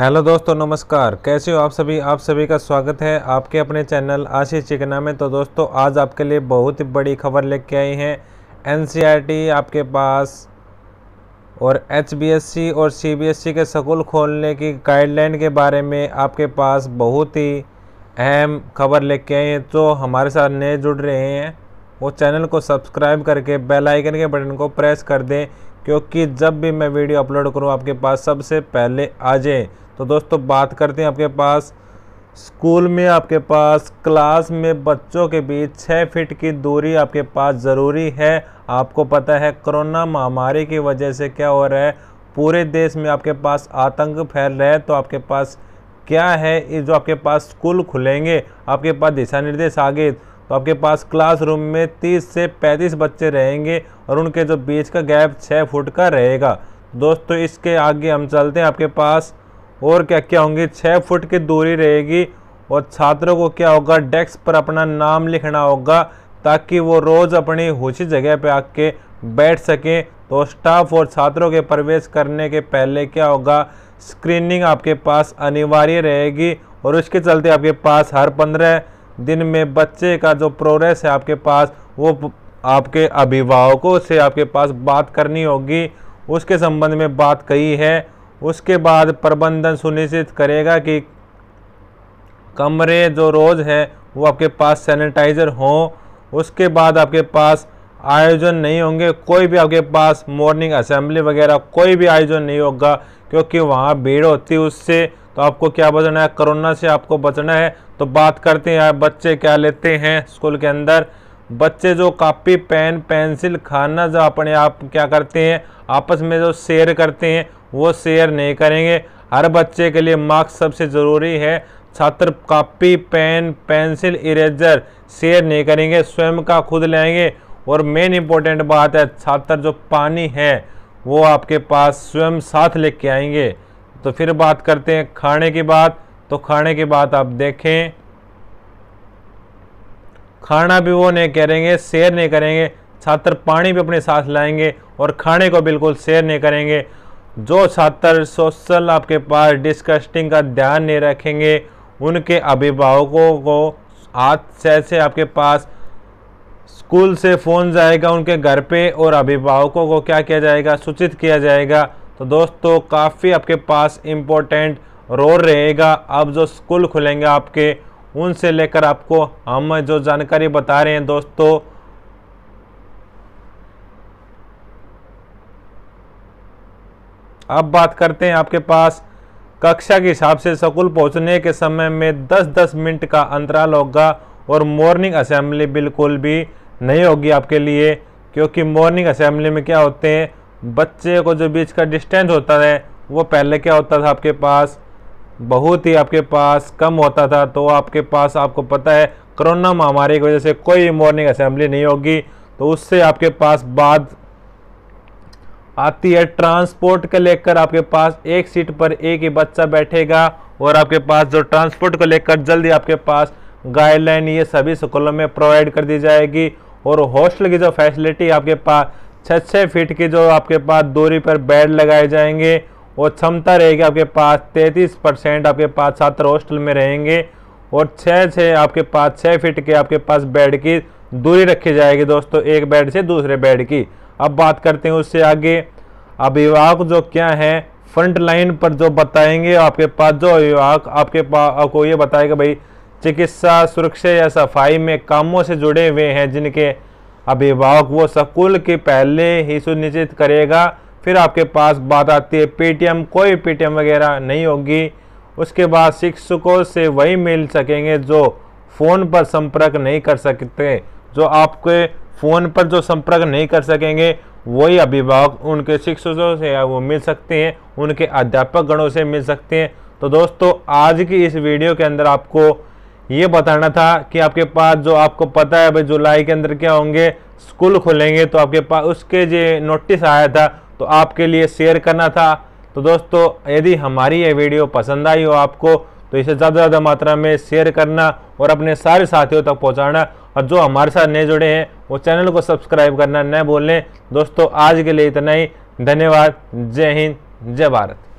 hello दोस्तों नमस्कार कैसे हो आप सभी आप सभी का स्वागत है आपके अपने चैनल आशीष चिकना में तो दोस्तों आज आपके लिए बहुत ही बड़ी खबर लेके आई हैं एनसीईआरटी आपके पास और एचबीएसई और सीबीएसई के स्कूल खोलने की गाइडलाइन के बारे में आपके पास बहुत ही अहम खबर लेके आई हैं तो हमारे साथ नए जुड़ रहे हैं वो चैनल को सब्सक्राइब करके बेलाइकन के बटन को प्रेस कर दें क्योंकि जब भी मैं वीडियो अपलोड करूँ आपके पास सबसे पहले आ जाए तो दोस्तों बात करते हैं आपके पास स्कूल में आपके पास क्लास में बच्चों के बीच छः फीट की दूरी आपके पास ज़रूरी है आपको पता है कोरोना महामारी की वजह से क्या हो रहा है पूरे देश में आपके पास आतंक फैल रहा है तो आपके पास क्या है ये जो आपके पास स्कूल खुलेंगे आपके पास दिशा निर्देश आगे तो आपके पास क्लासरूम में 30 से 35 बच्चे रहेंगे और उनके जो बीच का गैप 6 फुट का रहेगा दोस्तों इसके आगे हम चलते हैं आपके पास और क्या क्या होंगे 6 फुट की दूरी रहेगी और छात्रों को क्या होगा डेस्क पर अपना नाम लिखना होगा ताकि वो रोज़ अपनी ऊँची जगह पर आके बैठ सकें तो स्टाफ और छात्रों के प्रवेश करने के पहले क्या होगा स्क्रीनिंग आपके पास अनिवार्य रहेगी और उसके चलते आपके पास हर पंद्रह दिन में बच्चे का जो प्रोग्रेस है आपके पास वो आपके अभिभावकों से आपके पास बात करनी होगी उसके संबंध में बात कही है उसके बाद प्रबंधन सुनिश्चित करेगा कि कमरे जो रोज़ हैं वो आपके पास सैनिटाइज़र हों उसके बाद आपके पास आयोजन नहीं होंगे कोई भी आपके पास मॉर्निंग असेंबली वगैरह कोई भी आयोजन नहीं होगा क्योंकि वहाँ भीड़ होती है उससे तो आपको क्या बचना है कोरोना से आपको बचना है तो बात करते हैं बच्चे क्या लेते हैं स्कूल के अंदर बच्चे जो कापी पेन पेंसिल खाना जो अपने आप क्या करते हैं आपस में जो शेयर करते हैं वो शेयर नहीं करेंगे हर बच्चे के लिए मार्क्स सबसे ज़रूरी है छात्र copy pen pencil eraser share नहीं करेंगे स्वयं का खुद लाएंगे और मेन इम्पोर्टेंट बात है छात्र जो पानी है वो आपके पास स्वयं साथ लेके आएंगे तो फिर बात करते हैं खाने की बात तो खाने की बात आप देखें खाना भी वो नहीं करेंगे शेयर नहीं करेंगे छात्र पानी भी अपने साथ लाएंगे और खाने को बिल्कुल शेयर नहीं करेंगे जो छात्र सोशल आपके पास डिस्कस्टिंग का ध्यान नहीं रखेंगे उनके अभिभावकों को हाथ से से आपके पास स्कूल से फ़ोन जाएगा उनके घर पे और अभिभावकों को क्या किया जाएगा सूचित किया जाएगा तो दोस्तों काफ़ी आपके पास इम्पोर्टेंट रोल रहेगा अब जो स्कूल खुलेंगे आपके उनसे लेकर आपको हम जो जानकारी बता रहे हैं दोस्तों अब बात करते हैं आपके पास कक्षा के हिसाब से स्कूल पहुंचने के समय में 10-10 मिनट का अंतराल होगा और मॉर्निंग असेंबली बिल्कुल भी नहीं होगी आपके लिए क्योंकि मॉर्निंग असेंबली में क्या होते हैं बच्चे को जो बीच का डिस्टेंस होता है वो पहले क्या होता था आपके पास बहुत ही आपके पास कम होता था तो आपके पास आपको पता है कोरोना महामारी की वजह से कोई मॉर्निंग असेंबली नहीं होगी तो उससे आपके पास बाद आती है ट्रांसपोर्ट के लेकर आपके पास एक सीट पर एक ही बच्चा बैठेगा और आपके पास जो ट्रांसपोर्ट को लेकर जल्दी आपके पास गाइडलाइन ये सभी स्कूलों में प्रोवाइड कर दी जाएगी और हॉस्टल की जो फैसिलिटी आपके पास छः छः फीट की जो आपके पास दूरी पर बेड लगाए जाएंगे और क्षमता रहेगी आपके पास 33 परसेंट आपके पास छात्र हॉस्टल में रहेंगे और छः छः आपके पास छः फीट के आपके पास बेड की दूरी रखी जाएगी दोस्तों एक बेड से दूसरे बेड की अब बात करते हैं उससे आगे अभिभावक जो क्या है फ्रंट लाइन पर जो बताएंगे आपके पास जो अभिभावक आपके पास आपको ये बताएगा भाई चिकित्सा सुरक्षा या सफाई में कामों से जुड़े हुए हैं जिनके अभिभावक वो स्कूल के पहले ही सुनिश्चित करेगा फिर आपके पास बात आती है पेटीएम कोई पेटीएम वगैरह नहीं होगी उसके बाद शिक्षकों से वही मिल सकेंगे जो फ़ोन पर संपर्क नहीं कर सकते जो आपके फ़ोन पर जो संपर्क नहीं कर सकेंगे वही अभिभावक उनके शिक्षकों से वो मिल सकते हैं उनके अध्यापक गणों से मिल सकते हैं तो दोस्तों आज की इस वीडियो के अंदर आपको ये बताना था कि आपके पास जो आपको पता है भाई जुलाई के अंदर क्या होंगे स्कूल खुलेंगे तो आपके पास उसके जो नोटिस आया था तो आपके लिए शेयर करना था तो दोस्तों यदि हमारी ये वीडियो पसंद आई हो आपको तो इसे ज़्यादा से ज़्यादा मात्रा में शेयर करना और अपने सारे साथियों तक पहुंचाना और जो हमारे साथ नए जुड़े हैं वो चैनल को सब्सक्राइब करना न भूलें दोस्तों आज के लिए इतना ही धन्यवाद जय हिंद जय भारत